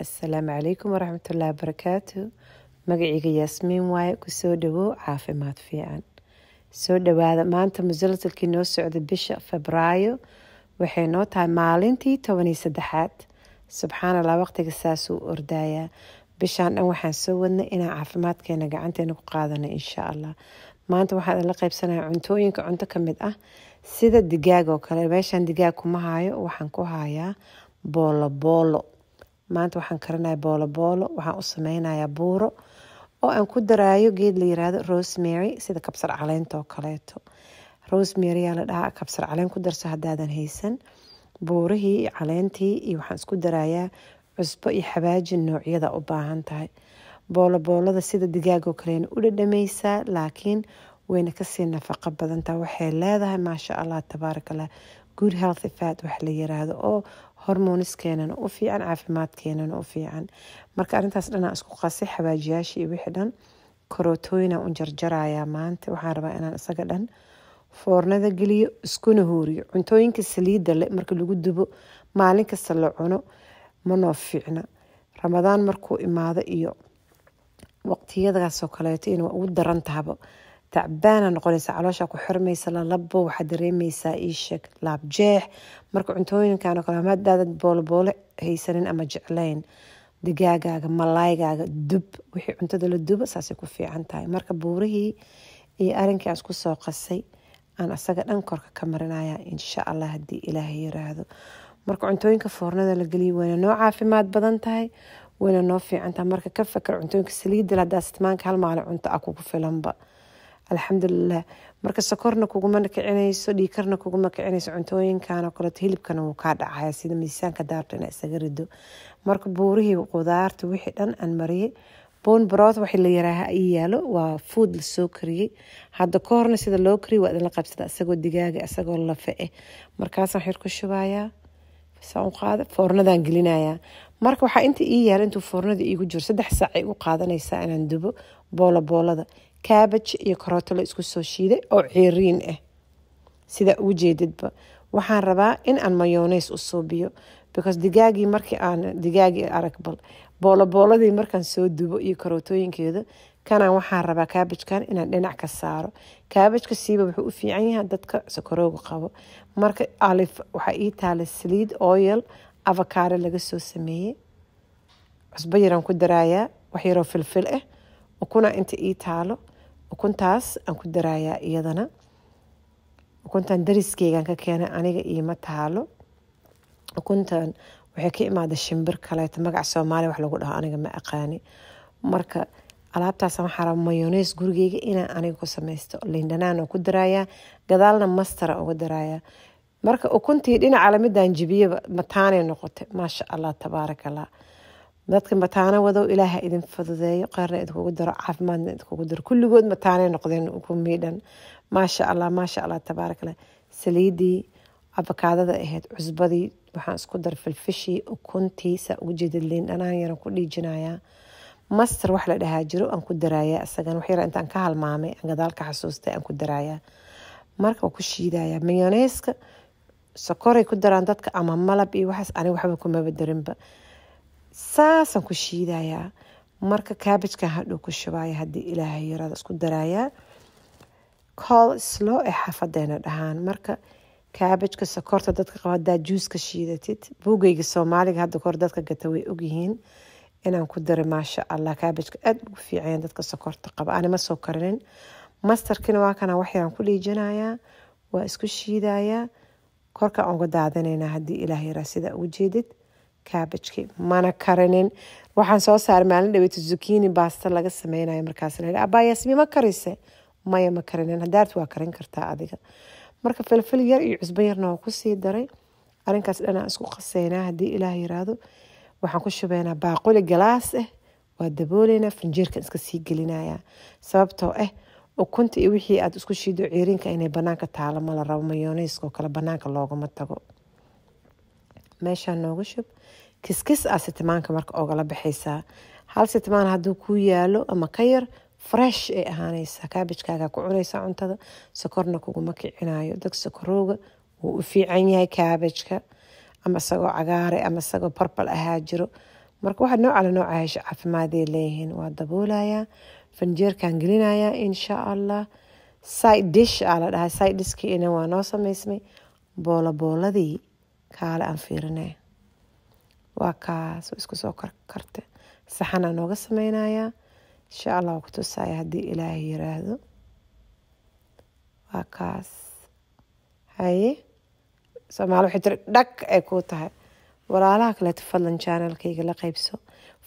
asalaamu calaykum waraxmatullaahi wabarakaatu magaciyga yaasmiin waaye kusoo dhawow caafimaad fiican soo dhawaada maanta musalasalkii noo socda bisha febraayo waxay noo tahay maalintii tobaniyo saddexaad subxaanallah waqtiga saasuu ordaayaa bishaan dhan waxaan soo wadnay inaan caafimaadkeena gacanteena ku qaadano insha allah maanta waxaan idinla qaybsanaya cuntooyinka cunto ka mid ah sida digaag oo kale meeshaan digaag kuma haayo waxaan ku hayaa boolo boolo maanta waxaan karinaya boolo boolo waxaan u sameynayaa buuro oo aan ku daraayo geed la yiraahdo rosemary sida kabsar caleynta oo kaleeto rosemary la dhahaa kabsar caleen ku darso haddaadan haysan buurihii iyo caleentii iyo waxaan isku darayaa cusbo iyo xabaaji noocyada u baahan tahay booloboolada sida digaagoo kalena u dhadhamaysaa laakiin wayna kasii nafaqo badantaha waxay leedahay maasha allah tabaarakallah good healthy fat wax la yiraahdo oo hormoniskeenana u fiican caafimaadkeenana u fiican marka arintaas dhana isku qasay xabaajiyaashii iyo wixii dhan korootoyna un jarjarayaa maanta waxaan rabaa inaan isaga dhan foornada geliyo iskuna hooriyo cuntooyinka saliida le marka lagu dubo maalin kasta la cuno manoo fiicna ramadaan markuu imaado iyo waqtiyadaasoo kaleeto in waa ugu darantahaba tacbaana noqonaysa caloosha ku xirmaysa lalabo waxaa dareemeysaa iisheeg laabjeex marka cuntooyinkan kale hadaadan booloboolo haysanin ama jeclayn digaagaaga malaaygaaga dub wixii cuntada la duba saasay ku fiican tahay marka buurihii iyo arinkii aan isku soo qasay aan asaga dhan korka ka marinaya insha allah haddii ilaahay yiraahdo marka cuntooyinka foornada la geliya wayna noo caafimaad badan tahay wayna noo fiicantahay marka ka fakar cuntooyinka saliidal hadaa istmaanka hal maali cunto ah kugu filanba alxamdulilah marka sokorna kuguma kicinayso dhiikarna kuguma kicinayso cuntooyinkan kaleeto hilibkana wuu kaa dhacaya sida miisaanka daarta ina isaga rido marka buurihii qudaarta wixii dhan aan mariyay boon barood waxa la yaraaha ii yaalo waa food lasoo kariyey hadda ka sida loo kariya waa idinla qabsada asagoo digaaga asagoo lafe eh markaasaan xir ku shubayaa saan u qaada foornadaan gelinayaa marka waxaa inta ii yaala intuu foornada iigu jiro saddex saac ay u qaadanaysaa inaan dubo boola boolada kaabaj iyo karooto la isku soo shiiday oo ceeriin ah eh. sidaa ugu jeedidba waxaan rabaa in aan mayoneys u suubiyo because digaagii markii aan digaagii arag bal boolobooladii markaan soo dubo iyo karootooyinkeeda kanaan waxaan rabaa kaabajkan inaan dhinac ka saaro kaabajka siiba wuxuu u fiican yahay dadka sokorooga qabo marka alif waxaa ii taala saliid oyal avakaado laga soo sameeyey cusbo yaraan ku daraayaa wax filfil ah ukuna inta ii taalo ukuntaas aan ku daraayaa iyadana ukuntan dariskeygaan ka keenay aniga ioma taalo ukuntan waxay ka imaada shimbir kaleeto magac soomaaliya wax lagu dhaho aniga ma aqaani marka alaabtaasaan waxaa raba mayonees gurigeyga inaan aniga ku samaysto lindhanaan oo ku daraayaa gadaalna mastara uga daraayaa marka ukuntii dhinaca lamidaan ah, jibiyaba mataanay noqotay maasha allah tabaarakallah dadka mataano wado ilaaha idin fududeeyo kheyrna idinkugu daro caafimaadna idinkugu daro kulligood mataanay noqdeen ugu miidhan maasha allah maasha allah tabaarakallah saliidii abakaadada ahayd cusbadii waxaan isku dar filfishii ukuntii saa ugu jeedad dhanaan yaran ku dhiijinayaa master wax la dhahaa jiro aan ku daraayaa isagan wax yar intaan ka halmaamay aan gadaalka xasuustay aan ku daraayaa marka waa ku shiidayaa mayoneeska sokoray ku daraan dadka ama malab iyo waxaas ani waxba kumaba darinba saasan ku shiidayaa marka kaabajka hadhow ku shubaayo haddii ilaahay yaraada isku daraayaa cool slow ee xaafadeena dhahaan marka kaabajka sokorta dadka qaba haddaa juuska shiidatid buugeyga soomaaliga hadda kahor dadka gata way ogyihiin inaan ku daray maasha allah kaabajka aada ugu fiicayaan dadka sokorta qaba anima soo karinin mastarkina waa kana waxyaan ku liijinayaa waa isku shiidayaa korka aan uga haddii ilaah yaraa sidaa ugu jeedid kaabajki mana karinin waxaan soo saaray maalin dhaweyta zukini baasta laga sameynayo markaasna abayaasmi ma karise maya ma karinin hadaart waa karin kartaa adiga marka filfil yar iyo cusbo yarna waa kusii daray arinkaas dhanaa isku qaseynaa haddii ilaah yiraahdo waxaan ku shubeynaa baaquli galaas ah eh, waa dabooleynaa finjeerkan iska sii gelinayaa sababtoo ah ukunta iyo wixii aad isku shiido ciiriinka inay banaanka taalo mala rabo mayoneyska kale banaanka loogama tago meeshaa noogu shub kiskis a ah sitimaanka marka ogala baxaysaa hal sitimaan haduu ku yaalo ama ka yar fresh ay ahaanaysaa kaabijkaagaa ku cunaysaa cuntada sokorna kuguma kicinayo dag sokorooga wuu u fiican yahay kaabijka ama isagoo cagaare ama isagoo barbal ahaa jiro marka waxaad noocala nooca hesha caafimaaday leeyihiin waa daboolayaa fanjeerkan gelinayaa insha allah side dish aa ah la dhahay side dishkiina waa noo samaysmay boolabooladii kaale aan fiirinaya waa kaas isku soo karkarte saxanaa nooga sameynayaa insha allah ku tusaaya haddii ilaahay yiraahdo waa kaas haye soomaali waxay tiri dhag ay kuu tahay walaalaha kaleeto fadlan janalkayga la qeybso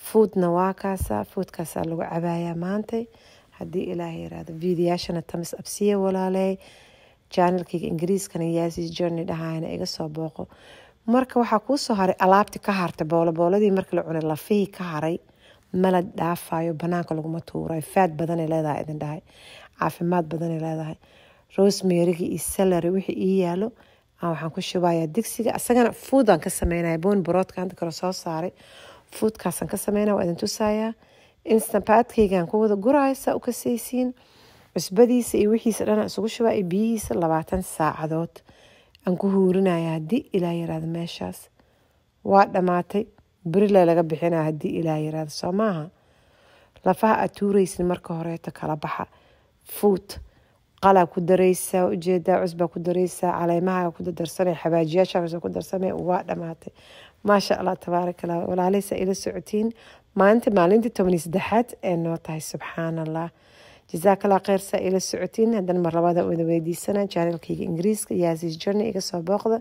fuudna waa kaasa fuudkaasaa lagu cabaayaa maantay haddii ilaahay yiraahdo viidiyaashana tamis absiya walaaleey janalkayga ingiriiskana yaasi journey dhahaana iga soo booqo marka waxaa kuusoo haray alaabti ka hartay boolobooladii marka la cunay lafihii ka haray mala dhaafayo banaanka laguma tuurayo faad badana leedahay idin caafimaad badana leedahay rosemarigi iyo salary wixii ii yaalo waxaan ku shubaya digsiga isagana fuudan ka sameynaya bon broodka hanta kale soo saaray fuudkaasaan ka sameynaya waa idin tusayaa instapaadkaygaan ku wada guraayo saa u cusbadiisa iyo wixiisa dhana isugu shubaa iyo biyihiisa labaatan saacadood waxaan ku huurinayaa haddii ilaa yaraada meeshaas waa dhammaatay berile laga bixinaa haddii ilaa yaraada soo maaha lafaha aad tuureysin marka horeeto kala baxa fuut qalaa ku daraysaa ujeedaa cusbaa ku daraysaa caleemahaa ku dardarsanay xabaajiyaashaas ku darsanay waa dhamaatay maasha allah tabaaraka allah ila socotiin maalinta maalintii toban iyo saddexaad ee noo tahay subxaana allah jasaak allah kheyr saa ila socotiin haddana mar labaada wada weydiisanaa jaanalkayga ingiriiska iyo asiis journey iga soo booqda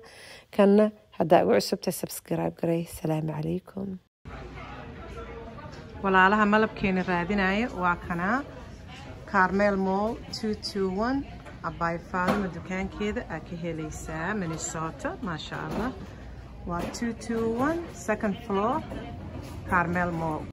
kanna haddaa ugu cusubtahay subscribe garay salaamu calaykum walaalaha malabkeena raadinaya waa kanaa carmel mall two two one abay faadima dukaankeeda aa ka helaysaa minnesota maasha allah waa two two one second floor carmel mall